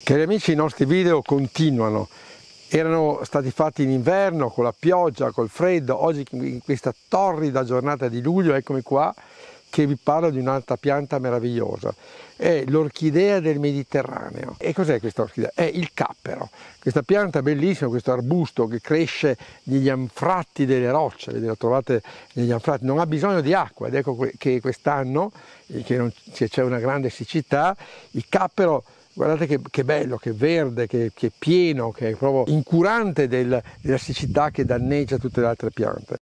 Cari amici, i nostri video continuano. Erano stati fatti in inverno, con la pioggia, col freddo. Oggi, in questa torrida giornata di luglio, eccomi qua che vi parlo di un'altra pianta meravigliosa. È l'orchidea del Mediterraneo. E cos'è questa orchidea? È il cappero. Questa pianta bellissima, questo arbusto che cresce negli anfratti delle rocce, vedete, la trovate negli anfratti, non ha bisogno di acqua ed ecco che quest'anno, eh, che c'è una grande siccità, il cappero guardate che, che bello, che verde, che, che, pieno, che è proprio incurante del, della siccità che danneggia tutte le altre piante.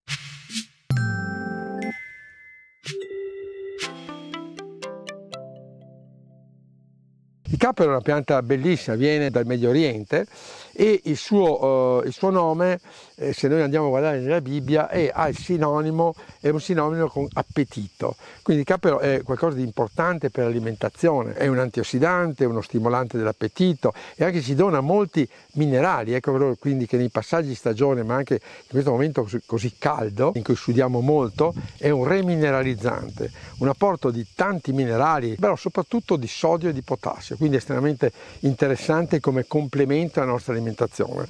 Il cappero è una pianta bellissima, viene dal Medio Oriente e il suo, eh, il suo nome, eh, se noi andiamo a guardare nella Bibbia, è, sinonimo, è, un sinonimo con appetito. Quindi il cappero è qualcosa di importante per l'alimentazione, è un antiossidante, uno stimolante dell'appetito e anche ci dona molti minerali. Ecco quindi che nei passaggi di stagione, ma anche in questo momento così caldo, in cui sudiamo molto, è un remineralizzante, un apporto di tanti minerali, però soprattutto di sodio e di potassio quindi estremamente interessante come complemento alla nostra alimentazione.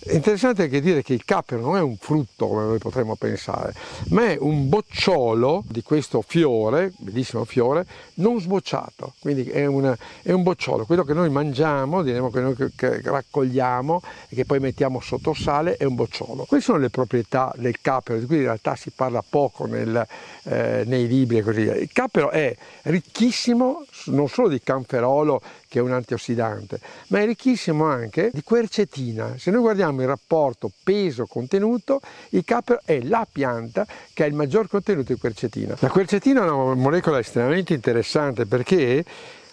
È interessante anche dire che il cappero non è un frutto come noi potremmo pensare, ma è un bocciolo di questo fiore, bellissimo fiore, non sbocciato, quindi è, una, è un bocciolo, quello che noi mangiamo, diremo che noi che raccogliamo e che poi mettiamo sotto sale è un bocciolo. Queste sono le proprietà del cappero, di cui in realtà si parla poco nel, eh, nei libri e così via. Il cappero è ricchissimo non solo di canferolo che è un antiossidante, ma è ricchissimo anche di quercetina. Se noi guardiamo vediamo rapporto peso-contenuto, il capero è la pianta che ha il maggior contenuto di quercetina. La quercetina è una molecola estremamente interessante perché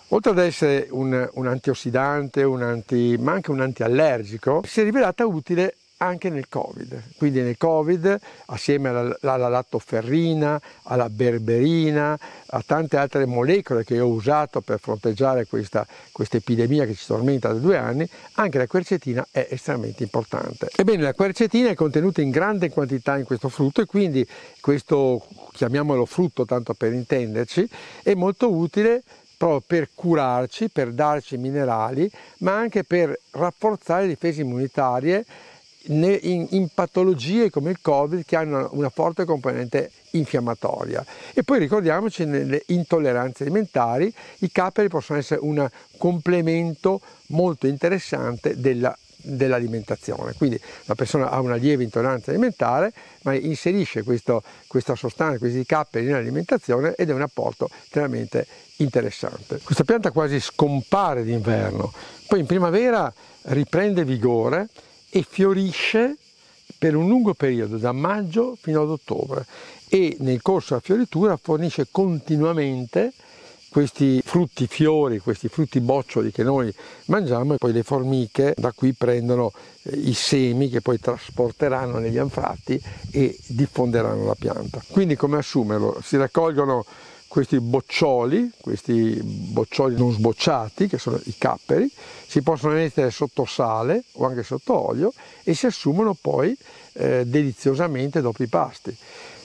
oltre ad essere un, un antiossidante, un anti, ma anche un antiallergico, si è rivelata utile anche nel Covid. Quindi nel Covid, assieme alla, alla lattoferrina, alla berberina, a tante altre molecole che ho usato per fronteggiare questa, questa epidemia che ci tormenta da due anni, anche la quercetina è estremamente importante. Ebbene, la quercetina è contenuta in grande quantità in questo frutto e quindi questo, chiamiamolo frutto tanto per intenderci, è molto utile proprio per curarci, per darci minerali, ma anche per rafforzare le difese immunitarie in, patologie come il Covid che hanno una forte componente infiammatoria. E poi ricordiamoci nelle intolleranze alimentari, i capperi possono essere un complemento molto interessante della dell'alimentazione. Quindi la persona ha una lieve intolleranza alimentare, ma inserisce questo, questa sostanza, questi capperi nell'alimentazione ed è un apporto estremamente interessante. Questa pianta quasi scompare d'inverno, poi in primavera riprende vigore e fiorisce per un lungo periodo, da maggio fino ad ottobre e nel corso della fioritura fornisce continuamente questi frutti fiori, questi frutti boccioli che noi mangiamo e poi le formiche da qui prendono eh, i semi che poi trasporteranno negli anfratti e diffonderanno la pianta. Quindi come assumerlo? Si raccolgono questi boccioli, questi boccioli non sbocciati, che sono i capperi, si possono mettere sotto sale o anche sotto olio e si assumono poi eh, deliziosamente dopo i pasti.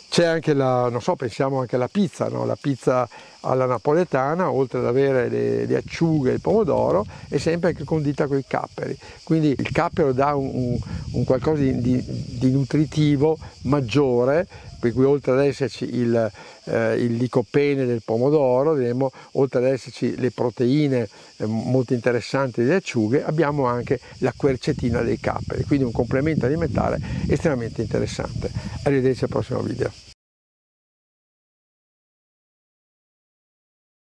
C'è anche la, non so, pensiamo anche alla pizza, no? la pizza alla napoletana, oltre ad avere le, le acciughe e il pomodoro, è sempre anche condita con i capperi. Quindi il cappero dà un, un, un qualcosa di, di, di nutritivo maggiore per cui oltre ad esserci il, eh, il licopene del pomodoro, diremo, oltre ad esserci le proteine eh, molto interessanti delle acciughe, abbiamo anche la quercetina dei capperi, quindi un complemento alimentare estremamente interessante. Arrivederci al prossimo video.